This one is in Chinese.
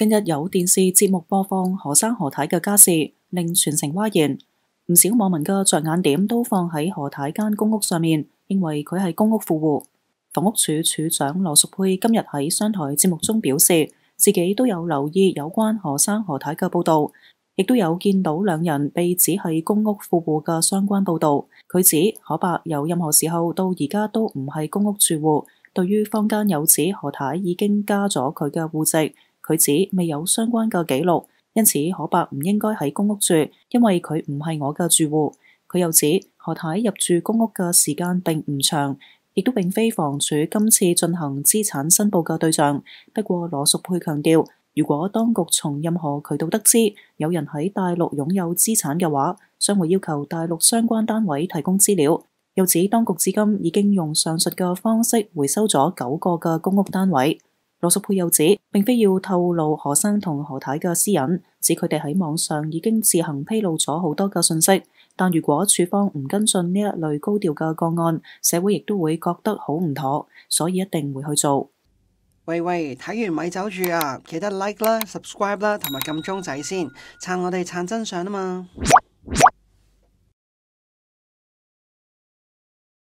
近日有电视节目播放何生何太嘅家事，令全城哗然。唔少网民嘅着眼点都放喺何太间公屋上面，认为佢系公屋富户。房屋署署长罗淑佩今日喺商台节目中表示，自己都有留意有关何生何太嘅报道，亦都有见到两人被指系公屋富户嘅相关报道。佢指可伯由任何时候到而家都唔系公屋住户，对于坊间有指何太已经加咗佢嘅户籍。佢指未有相關嘅記錄，因此可伯唔應該喺公屋住，因為佢唔係我嘅住户。佢又指何太入住公屋嘅時間並唔長，亦都並非房署今次進行資產申報嘅對象。不過羅淑佩強調，如果當局從任何渠道得知有人喺大陸擁有資產嘅話，將會要求大陸相關單位提供資料。又指當局至今已經用上述嘅方式回收咗九個嘅公屋單位。罗素佩又指，并非要透露何生同何太嘅私隐，指佢哋喺网上已经自行披露咗好多嘅信息。但如果处方唔跟进呢一类高调嘅个案，社会亦都会觉得好唔妥，所以一定会去做。喂喂，睇完咪走住啊！记得 like 啦、subscribe 啦同埋揿钟仔先，撑我哋撑真相啊嘛！